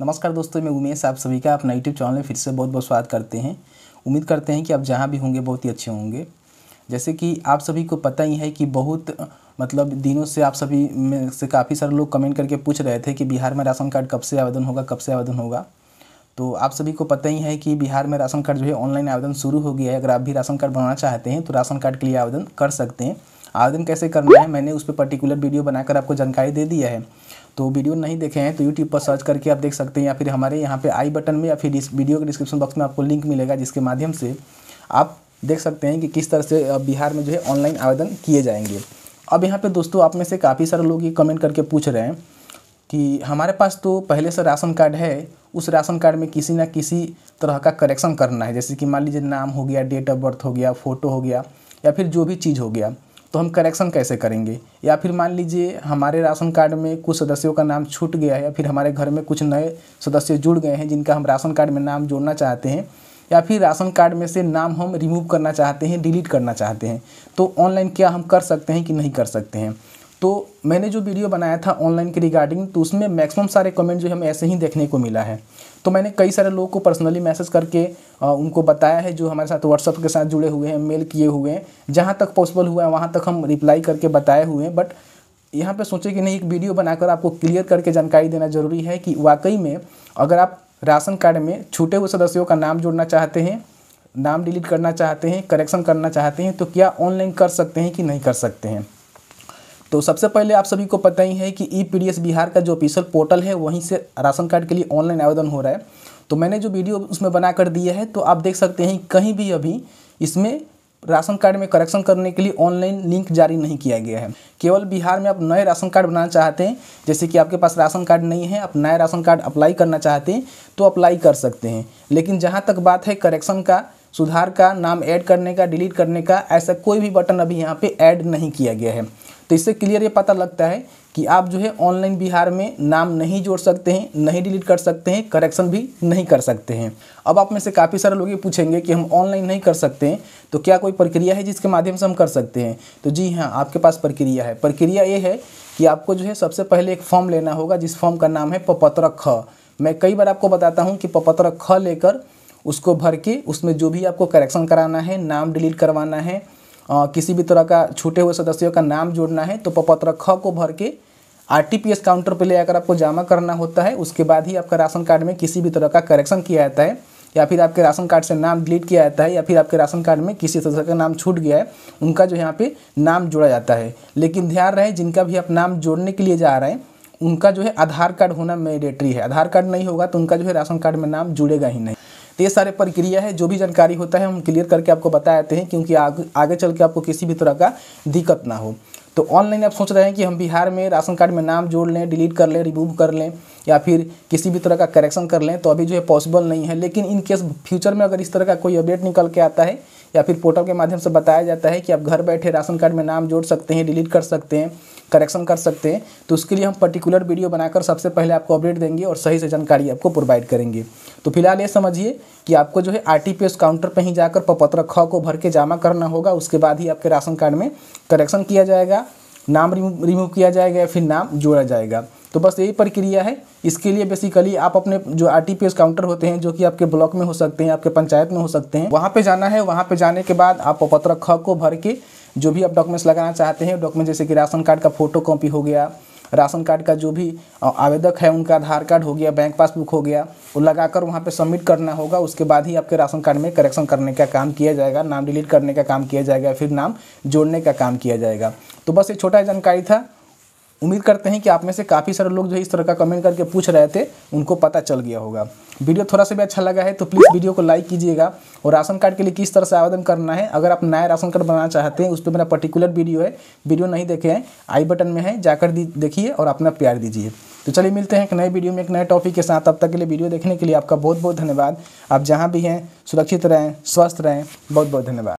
नमस्कार दोस्तों मैं उमेश आप सभी का अपना यूट्यूब चैनल में फिर से बहुत बहुत स्वागत करते हैं उम्मीद करते हैं कि आप जहाँ भी होंगे बहुत ही अच्छे होंगे जैसे कि आप सभी को पता ही है कि बहुत मतलब दिनों से आप सभी में से काफ़ी सारे लोग कमेंट करके पूछ रहे थे कि बिहार में राशन कार्ड कब से आवेदन होगा कब से आवेदन होगा तो आप सभी को पता ही है कि बिहार में राशन कार्ड जो है ऑनलाइन आवेदन शुरू हो गया है अगर आप भी राशन कार्ड बनाना चाहते हैं तो राशन कार्ड के लिए आवेदन कर सकते हैं आवेदन कैसे करना है मैंने उस पर पर्टिकुलर वीडियो बनाकर आपको जानकारी दे दिया है तो वीडियो नहीं देखे हैं तो यूट्यूब पर सर्च करके आप देख सकते हैं या फिर हमारे यहाँ पे आई बटन में या फिर वीडियो के डिस्क्रिप्शन बॉक्स में आपको लिंक मिलेगा जिसके माध्यम से आप देख सकते हैं कि किस तरह से बिहार में जो है ऑनलाइन आवेदन किए जाएंगे अब यहाँ पे दोस्तों आप में से काफ़ी सारे लोग ये कमेंट करके पूछ रहे हैं कि हमारे पास तो पहले से राशन कार्ड है उस राशन कार्ड में किसी ना किसी तरह का करेक्शन करना है जैसे कि मान लीजिए नाम हो गया डेट ऑफ बर्थ हो गया फ़ोटो हो गया या फिर जो भी चीज़ हो गया तो हम करेक्शन कैसे करेंगे या फिर मान लीजिए हमारे राशन कार्ड में कुछ सदस्यों का नाम छूट गया है या फिर हमारे घर में कुछ नए सदस्य जुड़ गए हैं जिनका हम राशन कार्ड में नाम जोड़ना चाहते हैं या फिर राशन कार्ड में से नाम हम रिमूव करना चाहते हैं डिलीट करना चाहते हैं तो ऑनलाइन क्या हम कर सकते हैं कि नहीं कर सकते हैं तो मैंने जो वीडियो बनाया था ऑनलाइन के रिगार्डिंग तो उसमें मैक्सिमम सारे कमेंट जो है हमें ऐसे ही देखने को मिला है तो मैंने कई सारे लोगों को पर्सनली मैसेज करके आ, उनको बताया है जो हमारे साथ व्हाट्सअप के साथ जुड़े हुए हैं मेल किए हुए हैं जहाँ तक पॉसिबल हुआ है वहाँ तक हम रिप्लाई करके बताए हुए हैं बट यहाँ पे सोचे कि नहीं एक वीडियो बनाकर आपको क्लियर करके जानकारी देना ज़रूरी है कि वाकई में अगर आप राशन कार्ड में छूटे हुए सदस्यों का नाम जोड़ना चाहते हैं नाम डिलीट करना चाहते हैं करेक्शन करना चाहते हैं तो क्या ऑनलाइन कर सकते हैं कि नहीं कर सकते हैं तो सबसे पहले आप सभी को पता ही है कि ई e पी बिहार का जो ऑफिशियल पोर्टल है वहीं से राशन कार्ड के लिए ऑनलाइन आवेदन हो रहा है तो मैंने जो वीडियो उसमें बना कर दिया है तो आप देख सकते हैं कहीं भी अभी इसमें राशन कार्ड में करेक्शन करने के लिए ऑनलाइन लिंक जारी नहीं किया गया है केवल बिहार में आप नए राशन कार्ड बनाना चाहते हैं जैसे कि आपके पास राशन कार्ड नहीं है आप नया राशन कार्ड अप्लाई करना चाहते हैं तो अप्लाई कर सकते हैं लेकिन जहाँ तक बात है करेक्शन का सुधार का नाम ऐड करने का डिलीट करने का ऐसा कोई भी बटन अभी यहाँ पर ऐड नहीं किया गया है तो इससे क्लियर ये पता लगता है कि आप जो है ऑनलाइन बिहार में नाम नहीं जोड़ सकते हैं नहीं डिलीट कर सकते हैं करेक्शन भी नहीं कर सकते हैं अब आप में से काफ़ी सारे लोग ये पूछेंगे कि हम ऑनलाइन नहीं कर सकते हैं तो क्या कोई प्रक्रिया है जिसके माध्यम से हम कर सकते हैं तो जी हाँ आपके पास प्रक्रिया है प्रक्रिया ये है कि आपको जो है सबसे पहले एक फॉर्म लेना होगा जिस फॉर्म का नाम है पपत्र ख मैं कई बार आपको बताता हूँ कि पपत्र ख लेकर उसको भर के उसमें जो भी आपको करेक्शन कराना है नाम डिलीट करवाना है किसी भी तरह का छूटे हुए सदस्यों का नाम जोड़ना है तो पपत्र ख को भर के आरटीपीएस काउंटर पर ले आकर आपको जमा करना होता है उसके बाद ही आपका राशन कार्ड में किसी भी तरह का करेक्शन किया जाता है या फिर आपके राशन कार्ड से नाम डिलीट किया जाता है या फिर आपके राशन कार्ड में किसी सदस्य का नाम छूट गया है उनका जो यहाँ पे नाम जोड़ा जाता है लेकिन ध्यान रहे जिनका भी आप नाम जोड़ने के लिए जा रहे हैं उनका जो है आधार कार्ड होना मैंडेटरी है आधार कार्ड नहीं होगा तो उनका जो है राशन कार्ड में नाम जुड़ेगा ही नहीं तो ये सारे प्रक्रिया है जो भी जानकारी होता है हम क्लियर करके आपको बता हैं क्योंकि आग, आगे चल के आपको किसी भी तरह का दिक्कत ना हो तो ऑनलाइन आप सोच रहे हैं कि हम बिहार में राशन कार्ड में नाम जोड़ लें डिलीट कर लें रिमूव कर लें या फिर किसी भी तरह का करेक्शन कर लें तो अभी जो है पॉसिबल नहीं है लेकिन इन केस फ्यूचर में अगर इस तरह का कोई अपडेट निकल के आता है या फिर पोर्टल के माध्यम से बताया जाता है कि आप घर बैठे राशन कार्ड में नाम जोड़ सकते हैं डिलीट कर सकते हैं करेक्शन कर सकते हैं तो उसके लिए हम पर्टिकुलर वीडियो बनाकर सबसे पहले आपको अपडेट देंगे और सही से जानकारी आपको प्रोवाइड करेंगे तो फिलहाल ये समझिए कि आपको जो है आर काउंटर पर ही जाकर पपत्र ख को भर के जमा करना होगा उसके बाद ही आपके राशन कार्ड में करेक्शन किया जाएगा नाम रिमूव किया जाएगा या फिर नाम जोड़ा जाएगा तो बस यही प्रक्रिया है इसके लिए बेसिकली आप अपने जो आर टी काउंटर होते हैं जो कि आपके ब्लॉक में हो सकते हैं आपके पंचायत में हो सकते हैं वहाँ पे जाना है वहाँ पे जाने के बाद आप पत्र ख को भर के जो भी आप डॉक्यूमेंट्स लगाना चाहते हैं डॉक्यूमेंट जैसे कि राशन कार्ड का फोटो कॉपी हो गया राशन कार्ड का जो भी आवेदक है उनका आधार कार्ड हो गया बैंक पासबुक हो गया वो लगाकर वहाँ पे सबमिट करना होगा उसके बाद ही आपके राशन कार्ड में करेक्शन करने का काम किया जाएगा नाम डिलीट करने का काम किया जाएगा फिर नाम जोड़ने का काम किया जाएगा तो बस ये छोटा जानकारी था उम्मीद करते हैं कि आप में से काफ़ी सारे लोग जो इस तरह का कमेंट करके पूछ रहे थे उनको पता चल गया होगा वीडियो थोड़ा सा भी अच्छा लगा है तो प्लीज़ वीडियो को लाइक कीजिएगा और राशन कार्ड के लिए किस तरह से आवेदन करना है अगर आप नया राशन कार्ड बनाना चाहते हैं उस पर मेरा पर्टिकुलर वीडियो है वीडियो नहीं देखे हैं आई बटन में है जाकर देखिए और अपना प्यार दीजिए तो चलिए मिलते हैं एक नए वीडियो में एक नए टॉपिक के साथ अब तक के लिए वीडियो देखने के लिए आपका बहुत बहुत धन्यवाद आप जहाँ भी हैं सुरक्षित रहें स्वस्थ रहें बहुत बहुत धन्यवाद